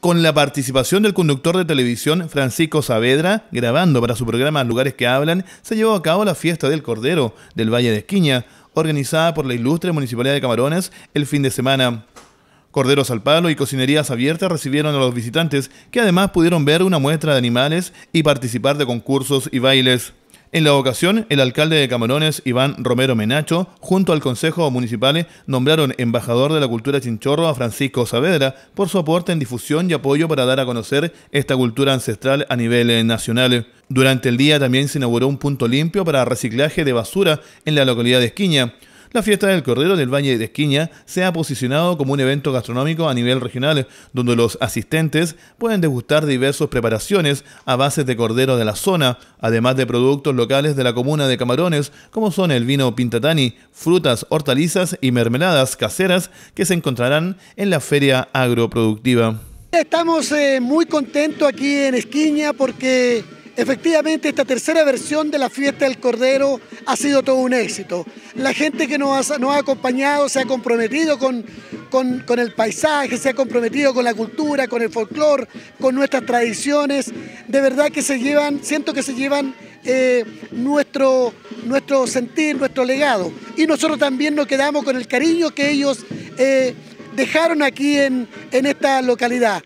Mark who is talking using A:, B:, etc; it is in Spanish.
A: con la participación del conductor de televisión Francisco Saavedra, grabando para su programa Lugares que Hablan, se llevó a cabo la fiesta del Cordero del Valle de Esquiña, organizada por la ilustre Municipalidad de Camarones el fin de semana. Corderos al palo y cocinerías abiertas recibieron a los visitantes, que además pudieron ver una muestra de animales y participar de concursos y bailes. En la ocasión, el alcalde de Camarones, Iván Romero Menacho, junto al Consejo Municipal, nombraron embajador de la cultura chinchorro a Francisco Saavedra por su aporte en difusión y apoyo para dar a conocer esta cultura ancestral a nivel eh, nacional. Durante el día también se inauguró un punto limpio para reciclaje de basura en la localidad de Esquiña. La fiesta del Cordero del Valle de Esquiña se ha posicionado como un evento gastronómico a nivel regional, donde los asistentes pueden degustar diversas preparaciones a base de cordero de la zona, además de productos locales de la comuna de Camarones, como son el vino Pintatani, frutas, hortalizas y mermeladas caseras que se encontrarán en la Feria Agroproductiva.
B: Estamos eh, muy contentos aquí en Esquiña porque Efectivamente, esta tercera versión de la fiesta del Cordero ha sido todo un éxito. La gente que nos ha, acompañado se ha comprometido con, el paisaje, se ha comprometido con la cultura, con el folclore, con nuestras tradiciones. De verdad que se llevan, siento que se llevan eh, nuestro, nuestro sentir, nuestro legado. Y nosotros también nos quedamos con el cariño que ellos eh, dejaron aquí en esta
A: localidad.